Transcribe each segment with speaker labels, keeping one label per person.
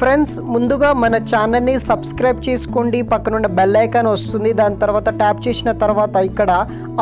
Speaker 1: friends ముందుగా మన ఛానల్ని సబ్స్క్రైబ్ చేసుకోండి పక్కనున్న బెల్ ఐకాన్ వస్తుంది దాని తర్వాత ట్యాప్ చేసిన తర్వాత ఇక్కడ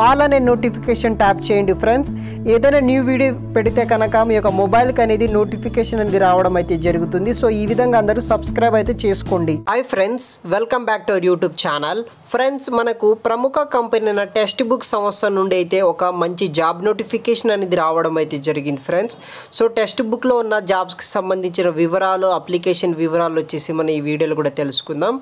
Speaker 1: ఆల్ అనే నోటిఫికేషన్ ట్యాప్ చేయండి ఫ్రెండ్స్ ఏదైనా న్యూ వీడియో పెడితే కనుక మీ యొక్క మొబైల్కి అనేది నోటిఫికేషన్ అనేది రావడం అయితే జరుగుతుంది సో ఈ విధంగా అందరూ సబ్స్క్రైబ్ అయితే చేసుకోండి hi friends welcome back to our YouTube channel friends మనకు ప్రముఖ కంపెనీ అయిన టెక్స్ట్ బుక్ సంస్థ నుండి అయితే ఒక మంచి జాబ్ నోటిఫికేషన్ అనేది రావడం అయితే జరిగింది ఫ్రెండ్స్ సో టెక్స్ట్ బుక్లో ఉన్న జాబ్స్కి సంబంధించిన వివరాలు అప్లికేషన్ వివరాలు వచ్చేసి మనం ఈ వీడియోలో కూడా తెలుసుకుందాం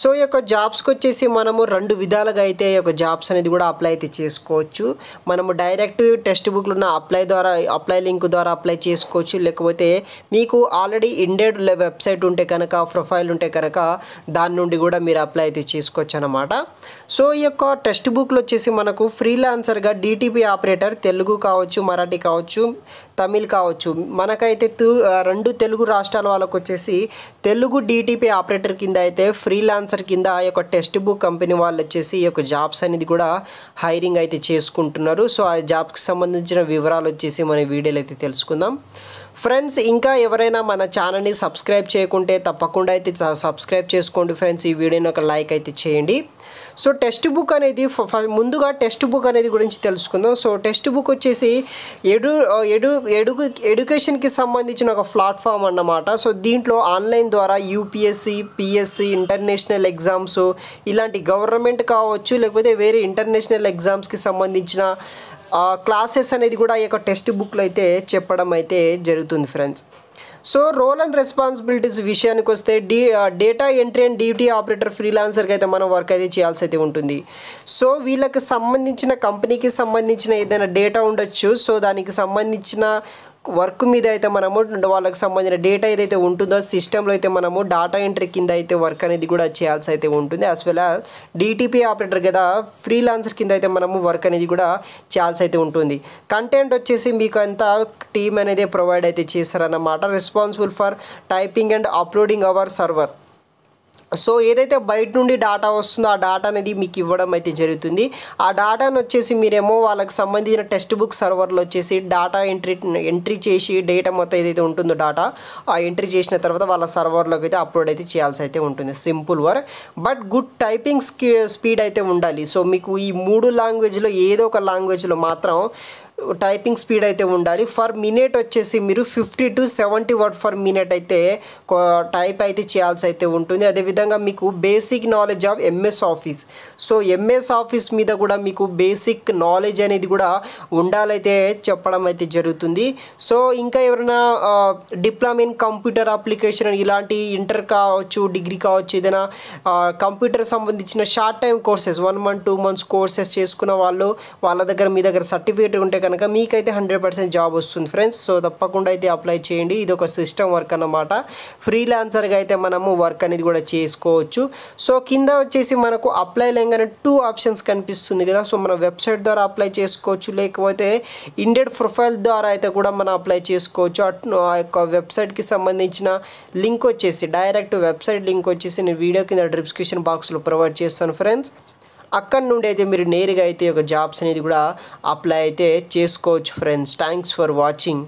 Speaker 1: సో ఈ యొక్క జాబ్స్కి వచ్చేసి మనము రెండు విధాలుగా అయితే ఈ యొక్క జాబ్స్ అనేది కూడా అప్లై అయితే చేసుకోవచ్చు మనము డైరెక్ట్ టెక్స్ట్ బుక్ గూగుల్ ఉన్న అప్లై ద్వారా అప్లై లింక్ ద్వారా అప్లై చేసుకోవచ్చు లేకపోతే మీకు ఆల్రెడీ ఇండెడ్ వెబ్సైట్ ఉంటే కనుక ప్రొఫైల్ ఉంటే కనుక దాని నుండి కూడా మీరు అప్లై అయితే చేసుకోవచ్చు అనమాట సో ఈ యొక్క టెక్స్ట్ బుక్లో వచ్చేసి మనకు ఫ్రీలాన్సర్గా డిటిపి ఆపరేటర్ తెలుగు కావచ్చు మరాఠీ కావచ్చు తమిళ్ కావచ్చు మనకైతే రెండు తెలుగు రాష్ట్రాల వాళ్ళకు వచ్చేసి తెలుగు డిటిపి ఆపరేటర్ కింద అయితే ఫ్రీలాన్సర్ కింద ఆ యొక్క టెక్స్ట్ బుక్ కంపెనీ వాళ్ళు వచ్చేసి ఈ యొక్క జాబ్స్ అనేది కూడా హైరింగ్ అయితే చేసుకుంటున్నారు సో ఆ జాబ్కి సంబంధించి సంబంధించిన వివరాలు వచ్చేసి మన వీడియోలో అయితే తెలుసుకుందాం ఫ్రెండ్స్ ఇంకా ఎవరైనా మన ఛానల్ని సబ్స్క్రైబ్ చేయకుంటే తప్పకుండా అయితే సబ్స్క్రైబ్ చేసుకోండి ఫ్రెండ్స్ ఈ వీడియోని ఒక లైక్ అయితే చేయండి సో టెక్స్ట్ బుక్ అనేది ముందుగా టెక్స్ట్ బుక్ అనేది గురించి తెలుసుకుందాం సో టెక్స్ట్ బుక్ వచ్చేసి ఎడు ఎడు ఎడు ఎడ్యుకేషన్కి సంబంధించిన ఒక ప్లాట్ఫామ్ అన్నమాట సో దీంట్లో ఆన్లైన్ ద్వారా యూపీఎస్సి పిఎస్సి ఇంటర్నేషనల్ ఎగ్జామ్స్ ఇలాంటి గవర్నమెంట్ కావచ్చు లేకపోతే వేరే ఇంటర్నేషనల్ ఎగ్జామ్స్కి సంబంధించిన క్లాసెస్ అనేది కూడా ఈ యొక్క టెక్స్ట్ బుక్లో అయితే చెప్పడం అయితే జరుగుతుంది friends so role and responsibilities విషయానికి వస్తే the data entry and duty operator ఫ్రీలాన్సర్కి అయితే మనం వర్క్ అయితే చేయాల్సి అయితే ఉంటుంది సో వీళ్ళకి సంబంధించిన కంపెనీకి సంబంధించిన ఏదైనా డేటా ఉండొచ్చు సో దానికి సంబంధించిన వర్క్ మీద అయితే మనము వాళ్ళకి సంబంధించిన డేటా ఏదైతే ఉంటుందో సిస్టంలో అయితే మనము డాటా ఎంట్రీ కింద అయితే వర్క్ అనేది కూడా చేయాల్సి అయితే ఉంటుంది యాజ్ వెల్ డీటీపీ ఆపరేటర్ కదా ఫ్రీలాన్సర్ కింద అయితే మనము వర్క్ అనేది కూడా చేయాల్సి అయితే ఉంటుంది కంటెంట్ వచ్చేసి మీకు అంత టీమ్ అనేది ప్రొవైడ్ అయితే చేస్తారన్నమాట responsible for typing and uploading our server so ఏదైతే బయట నుండి డాటా వస్తుందో ఆ డాటా అనేది మీకు ఇవ్వడం అయితే జరుగుతుంది ఆ డాటాను వచ్చేసి మీరేమో వాళ్ళకి సంబంధించిన టెక్స్ట్ బుక్ సర్వర్లో వచ్చేసి డాటా ఎంట్రీ ఎంట్రీ చేసి డేటా మొత్తం ఏదైతే ఉంటుందో డాటా ఆ ఎంట్రీ చేసిన తర్వాత వాళ్ళ సర్వర్లోకి అయితే అప్లోడ్ అయితే చేయాల్సి అయితే ఉంటుంది సింపుల్ వర్ బట్ గుడ్ టైపింగ్ స్పీడ్ అయితే ఉండాలి సో మీకు ఈ మూడు లాంగ్వేజ్లో ఏదో ఒక లాంగ్వేజ్లో మాత్రం టైపింగ్ స్పీడ్ అయితే ఉండాలి ఫర్ మినిట్ వచ్చేసి మీరు fifty to seventy word for minute అయితే టైప్ అయితే చేయాల్సి అయితే ఉంటుంది అదేవిధంగా మీకు basic knowledge of MS office so MS office మీద కూడా మీకు బేసిక్ నాలెడ్జ్ అనేది కూడా ఉండాలైతే చెప్పడం అయితే జరుగుతుంది సో ఇంకా ఎవరైనా డిప్లొమా ఇన్ కంప్యూటర్ అప్లికేషన్ ఇలాంటి ఇంటర్ కావచ్చు డిగ్రీ కావచ్చు ఏదైనా కంప్యూటర్ సంబంధించిన short time courses one month two months courses చేసుకున్న వాళ్ళు వాళ్ళ దగ్గర మీ దగ్గర సర్టిఫికేట్ ఉంటే కనుక మీకైతే హండ్రెడ్ పర్సెంట్ జాబ్ వస్తుంది ఫ్రెండ్స్ సో తప్పకుండా అయితే అప్లై చేయండి ఇది ఒక సిస్టమ్ వర్క్ అనమాట ఫ్రీలాన్సర్గా అయితే మనము వర్క్ అనేది కూడా చేసుకోవచ్చు సో కింద వచ్చేసి మనకు అప్లై లేగానే టూ ఆప్షన్స్ కనిపిస్తుంది కదా సో మన వెబ్సైట్ ద్వారా అప్లై చేసుకోవచ్చు లేకపోతే ఇండెడ్ ప్రొఫైల్ ద్వారా అయితే కూడా మనం అప్లై చేసుకోవచ్చు అటు ఆ యొక్క వెబ్సైట్కి సంబంధించిన లింక్ వచ్చేసి డైరెక్ట్ వెబ్సైట్ లింక్ వచ్చేసి నేను వీడియో కింద డిస్క్రిప్షన్ బాక్స్లో ప్రొవైడ్ చేస్తాను ఫ్రెండ్స్ అక్కడ నుండి అయితే మీరు నేరుగా అయితే ఒక జాబ్స్ అనేది కూడా అప్లై అయితే చేసుకోవచ్చు ఫ్రెండ్స్ థ్యాంక్స్ ఫర్ వాచింగ్